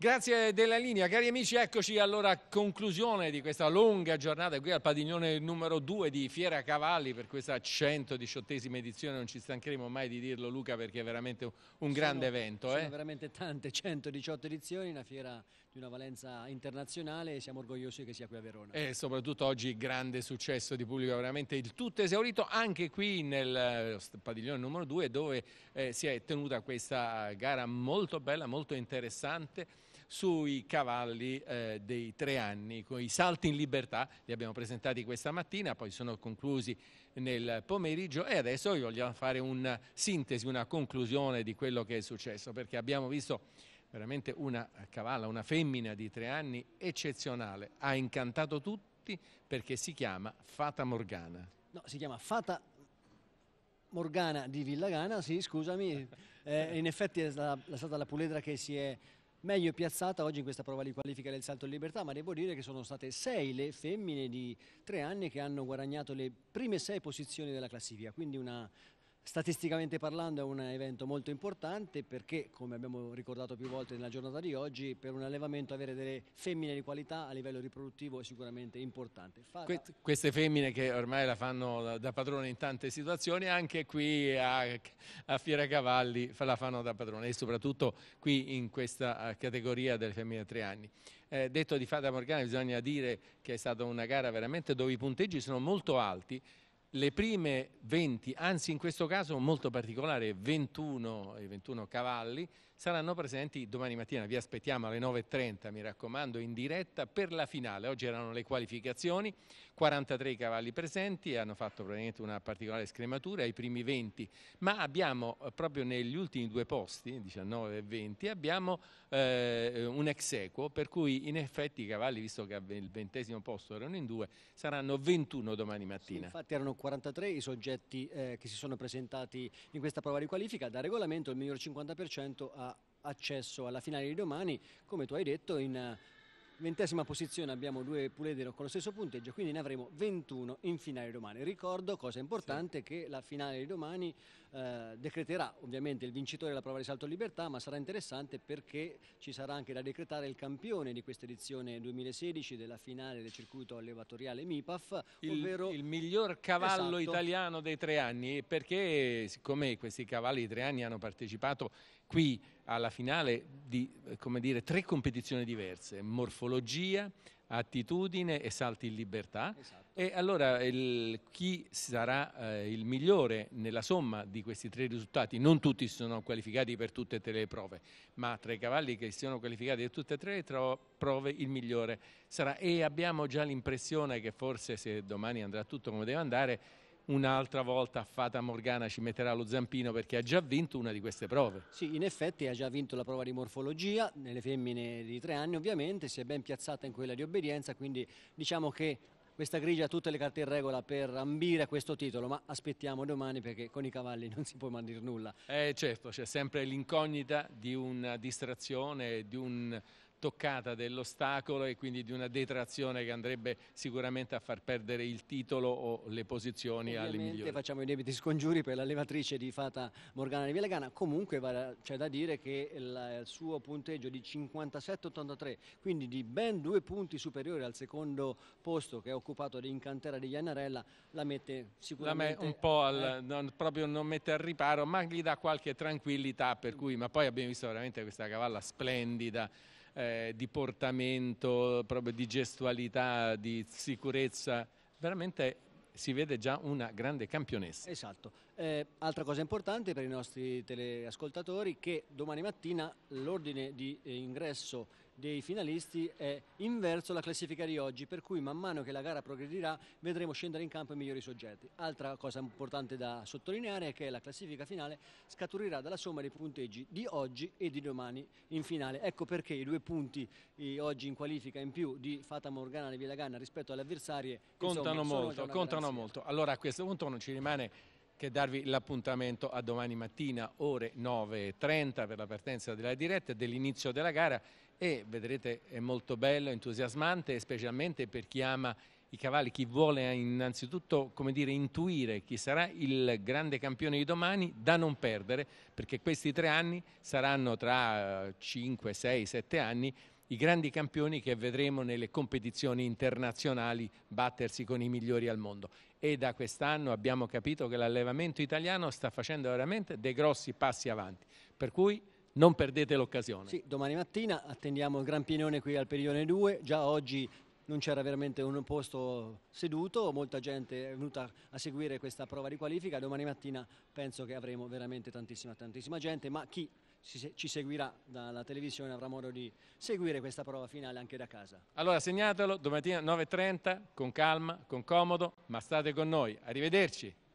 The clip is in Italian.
Grazie della linea, cari amici, eccoci allora a conclusione di questa lunga giornata qui al padiglione numero 2 di Fiera Cavalli per questa 118esima edizione, non ci stancheremo mai di dirlo Luca perché è veramente un sono, grande evento. Sono eh? veramente tante, 118 edizioni, una fiera di una valenza internazionale e siamo orgogliosi che sia qui a Verona. E soprattutto oggi grande successo di pubblico, veramente il tutto esaurito anche qui nel eh, padiglione numero 2 dove eh, si è tenuta questa gara molto bella, molto interessante sui cavalli eh, dei tre anni, con i salti in libertà, li abbiamo presentati questa mattina, poi sono conclusi nel pomeriggio e adesso vi vogliamo fare una sintesi, una conclusione di quello che è successo, perché abbiamo visto veramente una cavalla, una femmina di tre anni eccezionale, ha incantato tutti perché si chiama Fata Morgana. No, si chiama Fata Morgana di Villagana, sì, scusami, eh, in effetti è stata, è stata la puledra che si è meglio piazzata oggi in questa prova di qualifica del salto in libertà, ma devo dire che sono state sei le femmine di tre anni che hanno guadagnato le prime sei posizioni della classifica, quindi una Statisticamente parlando è un evento molto importante perché, come abbiamo ricordato più volte nella giornata di oggi, per un allevamento avere delle femmine di qualità a livello riproduttivo è sicuramente importante. Fa... queste femmine che ormai la fanno da padrone in tante situazioni, anche qui a, a Fiera Cavalli la fanno da padrone e soprattutto qui in questa eh, categoria delle femmine a tre anni. Eh, detto di Fata Morgana bisogna dire che è stata una gara veramente dove i punteggi sono molto alti le prime 20, anzi in questo caso molto particolare, 21, 21 cavalli, saranno presenti domani mattina, vi aspettiamo alle 9.30 mi raccomando in diretta per la finale, oggi erano le qualificazioni, 43 cavalli presenti, hanno fatto probabilmente una particolare scrematura ai primi 20, ma abbiamo eh, proprio negli ultimi due posti, 19 e 20, abbiamo eh, un ex equo per cui in effetti i cavalli, visto che il ventesimo posto erano in due, saranno 21 domani mattina. Sì, infatti erano 43 i soggetti eh, che si sono presentati in questa prova di qualifica, da regolamento il miglior 50% ha accesso alla finale di domani, come tu hai detto in eh, ventesima posizione abbiamo due Puledero con lo stesso punteggio, quindi ne avremo 21 in finale domani. Ricordo, cosa importante, sì. che la finale di domani eh, decreterà ovviamente il vincitore della prova di salto libertà, ma sarà interessante perché ci sarà anche da decretare il campione di questa edizione 2016 della finale del circuito allevatoriale MIPAF, il, ovvero il miglior cavallo esatto. italiano dei tre anni, perché siccome questi cavalli di tre anni hanno partecipato qui alla finale di eh, dire, tre competizioni diverse, morfologia, attitudine e salti in libertà. Esatto e allora il, chi sarà eh, il migliore nella somma di questi tre risultati? Non tutti sono qualificati per tutte e tre le prove, ma tra i cavalli che siano qualificati per tutte e tre le prove il migliore sarà. E abbiamo già l'impressione che forse se domani andrà tutto come deve andare, un'altra volta Fata Morgana ci metterà lo zampino perché ha già vinto una di queste prove. Sì, in effetti ha già vinto la prova di morfologia, nelle femmine di tre anni ovviamente, si è ben piazzata in quella di obbedienza, quindi diciamo che questa grigia ha tutte le carte in regola per ambire a questo titolo, ma aspettiamo domani perché con i cavalli non si può mandare nulla. Eh certo, c'è sempre l'incognita di una distrazione, di un toccata dell'ostacolo e quindi di una detrazione che andrebbe sicuramente a far perdere il titolo o le posizioni Ovviamente alle migliori. facciamo i debiti scongiuri per l'allevatrice di Fata Morgana di Vialegana, comunque c'è da dire che il suo punteggio di 57-83, quindi di ben due punti superiori al secondo posto che è occupato di Incantera di Iannarella, la mette sicuramente... La me un po' al, eh. non, proprio non mette al riparo, ma gli dà qualche tranquillità per cui, ma poi abbiamo visto veramente questa cavalla splendida eh, di portamento, proprio di gestualità, di sicurezza, veramente si vede già una grande campionessa. Esatto. Eh, altra cosa importante per i nostri teleascoltatori è che domani mattina l'ordine di eh, ingresso dei finalisti è inverso alla classifica di oggi, per cui man mano che la gara progredirà vedremo scendere in campo i migliori soggetti. Altra cosa importante da sottolineare è che la classifica finale scaturirà dalla somma dei punteggi di oggi e di domani in finale. Ecco perché i due punti oggi in qualifica in più di Fata Morgana e Villaganna rispetto alle avversarie contano insomma, molto, contano garanzia. molto. Allora a questo punto non ci rimane che darvi l'appuntamento a domani mattina ore 9.30 per la partenza della diretta e dell'inizio della gara e vedrete è molto bello, entusiasmante specialmente per chi ama i cavalli, chi vuole innanzitutto come dire, intuire chi sarà il grande campione di domani da non perdere perché questi tre anni saranno tra 5, 6, 7 anni i grandi campioni che vedremo nelle competizioni internazionali battersi con i migliori al mondo. E da quest'anno abbiamo capito che l'allevamento italiano sta facendo veramente dei grossi passi avanti. Per cui non perdete l'occasione. Sì, domani mattina attendiamo il Gran Pienone qui al Perione 2, già oggi non c'era veramente un posto seduto, molta gente è venuta a seguire questa prova di qualifica, domani mattina penso che avremo veramente tantissima, tantissima gente, ma chi ci seguirà dalla televisione avrà modo di seguire questa prova finale anche da casa. Allora segnatelo domattina 9.30 con calma, con comodo, ma state con noi. Arrivederci.